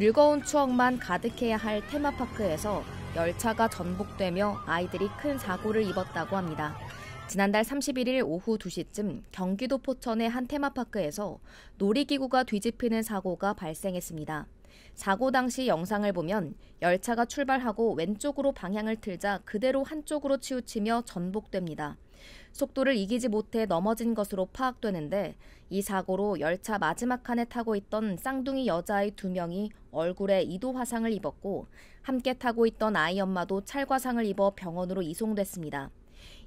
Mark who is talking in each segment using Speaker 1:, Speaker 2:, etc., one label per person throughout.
Speaker 1: 즐거운 추억만 가득해야 할 테마파크에서 열차가 전복되며 아이들이 큰 사고를 입었다고 합니다. 지난달 31일 오후 2시쯤 경기도 포천의 한 테마파크에서 놀이기구가 뒤집히는 사고가 발생했습니다. 사고 당시 영상을 보면 열차가 출발하고 왼쪽으로 방향을 틀자 그대로 한쪽으로 치우치며 전복됩니다. 속도를 이기지 못해 넘어진 것으로 파악되는데 이 사고로 열차 마지막 칸에 타고 있던 쌍둥이 여자아이 두 명이 얼굴에 이도 화상을 입었고 함께 타고 있던 아이 엄마도 찰과상을 입어 병원으로 이송됐습니다.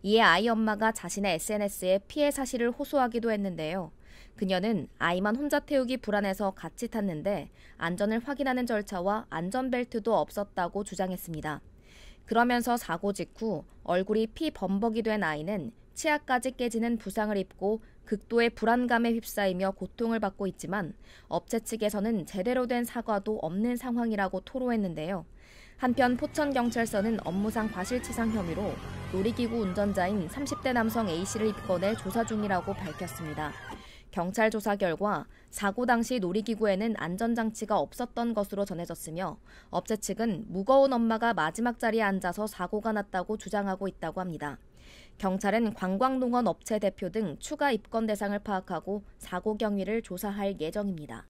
Speaker 1: 이에 아이 엄마가 자신의 SNS에 피해 사실을 호소하기도 했는데요. 그녀는 아이만 혼자 태우기 불안해서 같이 탔는데 안전을 확인하는 절차와 안전벨트도 없었다고 주장했습니다. 그러면서 사고 직후 얼굴이 피 범벅이 된 아이는 치아까지 깨지는 부상을 입고 극도의 불안감에 휩싸이며 고통을 받고 있지만 업체 측에서는 제대로 된 사과도 없는 상황이라고 토로했는데요. 한편 포천경찰서는 업무상 과실치상 혐의로 놀이기구 운전자인 30대 남성 A씨를 입건해 조사 중이라고 밝혔습니다. 경찰 조사 결과 사고 당시 놀이기구에는 안전장치가 없었던 것으로 전해졌으며 업체 측은 무거운 엄마가 마지막 자리에 앉아서 사고가 났다고 주장하고 있다고 합니다. 경찰은 관광농원 업체 대표 등 추가 입건 대상을 파악하고 사고 경위를 조사할 예정입니다.